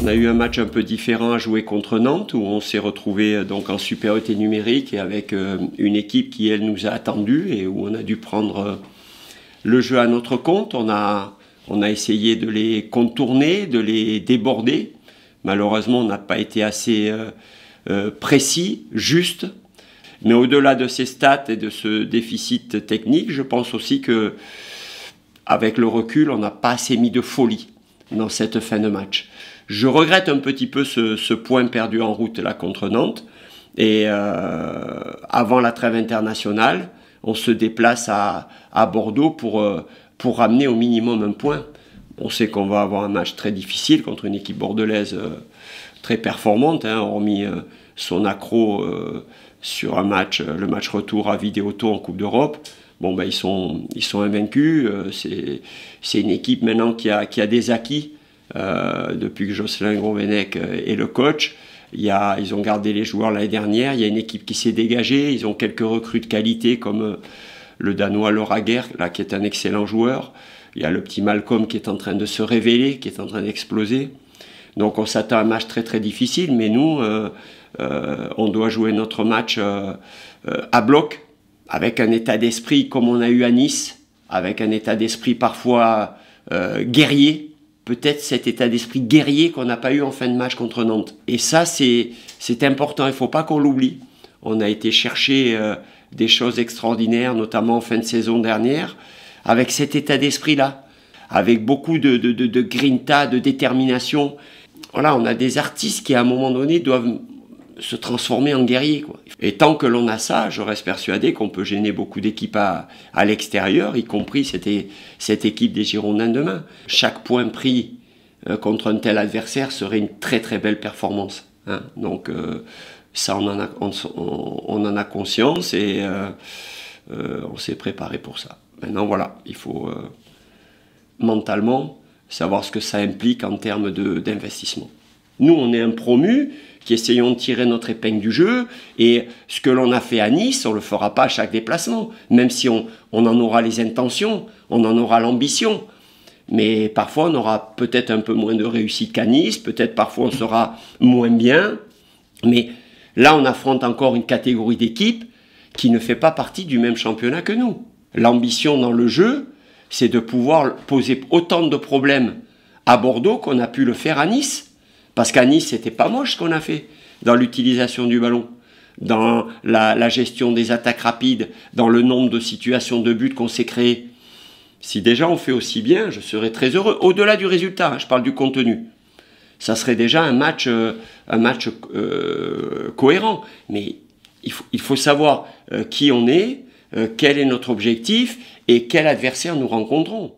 On a eu un match un peu différent à jouer contre Nantes où on s'est retrouvé euh, donc en supériorité numérique et avec euh, une équipe qui elle nous a attendus et où on a dû prendre euh, le jeu à notre compte. On a, on a essayé de les contourner, de les déborder. Malheureusement, on n'a pas été assez précis, juste. Mais au-delà de ces stats et de ce déficit technique, je pense aussi que avec le recul, on n'a pas assez mis de folie dans cette fin de match. Je regrette un petit peu ce, point perdu en route là contre Nantes. Et euh, avant la trêve internationale, on se déplace à, Bordeaux pour, euh, pour ramener au minimum un point. On sait qu'on va avoir un match très difficile contre une équipe bordelaise euh, très performante, hormis hein. son accro sur un match, le match retour à Vidéoto en Coupe d'Europe. Bon, ben, ils, sont, ils sont invaincus. Euh, c'est une équipe maintenant qui a, qui a des acquis euh, depuis que Jocelyn Gronvenec euh, est le coach. Il y a, ils ont gardé les joueurs l'année dernière. Il y a une équipe qui s'est dégagée. Ils ont quelques recrues de qualité comme le Danois Laura Guerre, là, qui est un excellent joueur. Il y a le petit Malcolm qui est en train de se révéler, qui est en train d'exploser. Donc on s'attend à un match très très difficile, mais nous, euh, on doit jouer notre match euh, à bloc avec un état d'esprit comme on a eu à Nice, avec un état d'esprit parfois euh, guerrier, peut-être cet état d'esprit guerrier qu'on n'a pas eu en fin de match contre Nantes. Et ça, c'est important, il ne faut pas qu'on l'oublie. On a été chercher euh, des choses extraordinaires, notamment en fin de saison dernière, avec cet état d'esprit-là, avec beaucoup de, de, de, de grinta, de détermination. Voilà, on a des artistes qui, à un moment donné, doivent se transformer en guerrier. Et tant que l'on a ça, je reste persuadé qu'on peut gêner beaucoup d'équipes à, l'extérieur, y compris cette, cette équipe des Girondins demain. Chaque point pris euh, contre un tel adversaire serait une très très belle performance. Hein. Donc euh, ça, on en, a, on, en a conscience et euh, on s'est préparé pour ça. Maintenant, voilà, il faut mentalement savoir ce que ça implique en termes d'investissement. Nous, on est un promu, essayons de tirer notre épingle du jeu. Et ce que l'on a fait à Nice, on ne le fera pas à chaque déplacement, même si on, on en aura les intentions, on en aura l'ambition. Mais parfois, on aura peut-être un peu moins de réussite qu'à Nice, peut-être parfois on sera moins bien. Mais là, on affronte encore une catégorie d'équipe qui ne fait pas partie du même championnat que nous. L'ambition dans le jeu, c'est de pouvoir poser autant de problèmes à Bordeaux qu'on a pu le faire à Nice. Parce qu'à Nice, c'était pas moche ce qu'on a fait dans l'utilisation du ballon, dans la, gestion des attaques rapides, dans le nombre de situations de but qu'on s'est créées. Si déjà on fait aussi bien, je serais très heureux. Au-delà du résultat, hein, je parle du contenu. Ça serait déjà un match, euh, un match euh, cohérent. Mais il faut, savoir euh, qui on est, quel est notre objectif et quel adversaire nous rencontrons.